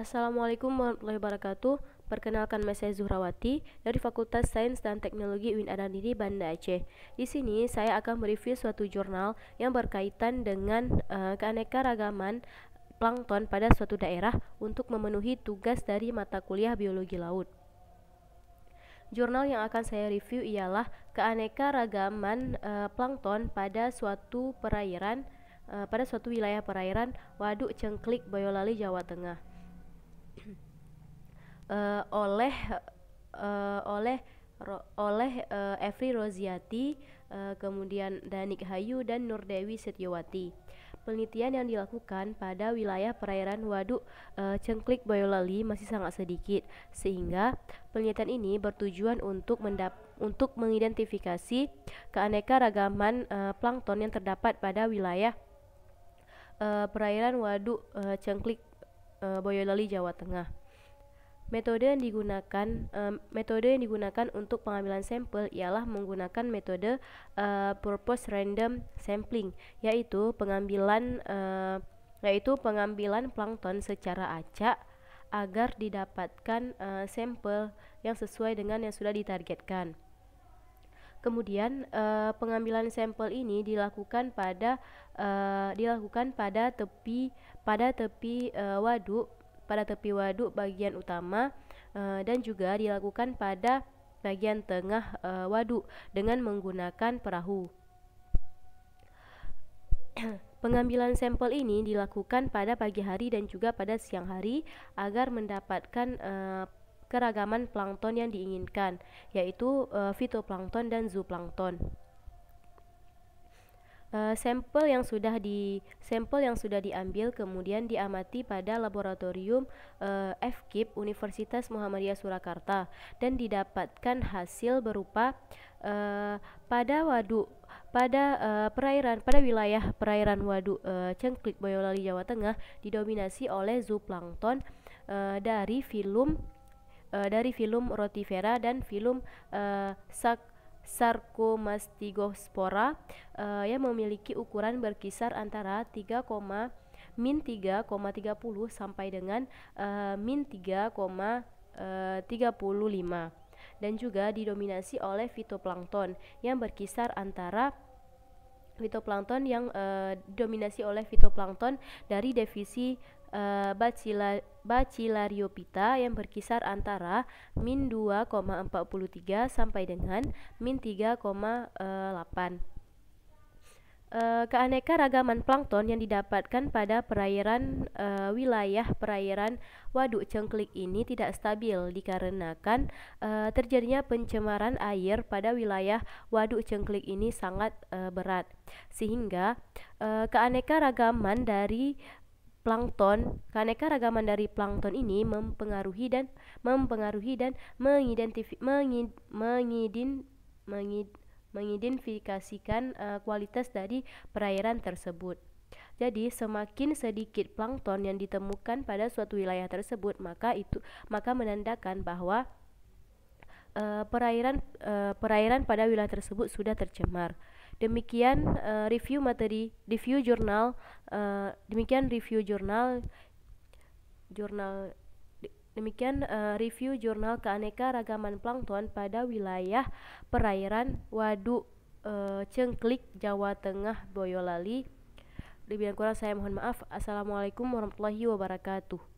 Assalamualaikum warahmatullahi wabarakatuh. Perkenalkan saya Zuhrawati dari Fakultas Sains dan Teknologi UIN Adaniri Banda Aceh. Di sini saya akan mereview suatu jurnal yang berkaitan dengan uh, keanekaragaman plankton pada suatu daerah untuk memenuhi tugas dari mata kuliah biologi laut. Jurnal yang akan saya review ialah keanekaragaman uh, plankton pada suatu perairan uh, pada suatu wilayah perairan Waduk Cengklik Boyolali Jawa Tengah uh, oleh uh, oleh ro, oleh uh, eh, Evri Roziati, uh, kemudian Danik Hayu dan Nur Dewi Setiawati Penelitian yang dilakukan pada wilayah perairan Waduk uh, Cengklik Boyolali masih sangat sedikit, sehingga penelitian ini bertujuan untuk mendap untuk mengidentifikasi keanekaragaman uh, plankton yang terdapat pada wilayah uh, perairan Waduk uh, Cengklik Eh, Boyolali Jawa Tengah. Metode yang digunakan e, metode yang digunakan untuk pengambilan sampel ialah menggunakan metode e, purpose random sampling yaitu pengambilan e, yaitu pengambilan plankton secara acak agar didapatkan e, sampel yang sesuai dengan yang sudah ditargetkan. Kemudian uh, pengambilan sampel ini dilakukan pada uh, dilakukan pada tepi pada tepi uh, waduk pada tepi waduk bagian utama uh, dan juga dilakukan pada bagian tengah uh, waduk dengan menggunakan perahu. Pengambilan sampel ini dilakukan pada pagi hari dan juga pada siang hari agar mendapatkan uh, keragaman plankton yang diinginkan, yaitu uh, fitoplankton dan zooplankton. Uh, sampel yang sudah di sampel yang sudah diambil kemudian diamati pada laboratorium uh, eh, FKIP Universitas Muhammadiyah Surakarta dan didapatkan hasil berupa uh, pada waduk pada uh, perairan pada wilayah perairan waduk uh, Cengklik Boyolali Jawa Tengah didominasi oleh zooplankton uh, dari filum uh, dari filum rotifera dan filum uh, eh, sak sarcomastigospora uh, eh, yang memiliki ukuran berkisar antara 3, min 3,30 sampai dengan uh, min 3,35 dan juga didominasi oleh fitoplankton yang berkisar antara fitoplankton yang uh, didominasi oleh fitoplankton dari divisi Eh, Bacillariopita yang berkisar antara min 2,43 sampai dengan min 3,8. Eh, eh, keanekaragaman plankton yang didapatkan pada perairan uh, wilayah perairan waduk cengklik ini tidak stabil dikarenakan uh, terjadinya pencemaran air pada wilayah waduk cengklik ini sangat berat sehingga keanekaragaman dari plankton, ragaman dari plankton ini mempengaruhi dan mempengaruhi dan mengidentifikasikan uh, kualitas dari perairan tersebut. Jadi semakin sedikit plankton yang ditemukan pada suatu wilayah tersebut, maka itu maka menandakan bahwa uh, perairan uh, perairan pada wilayah tersebut sudah tercemar. Demikian uh, review materi, review jurnal, uh, demikian review jurnal, jurnal, demikian uh, review jurnal keanekaragaman plankton pada wilayah perairan Waduk uh, Cengklik, Jawa Tengah, Boyolali. demikian kurang saya mohon maaf. Assalamualaikum warahmatullahi wabarakatuh.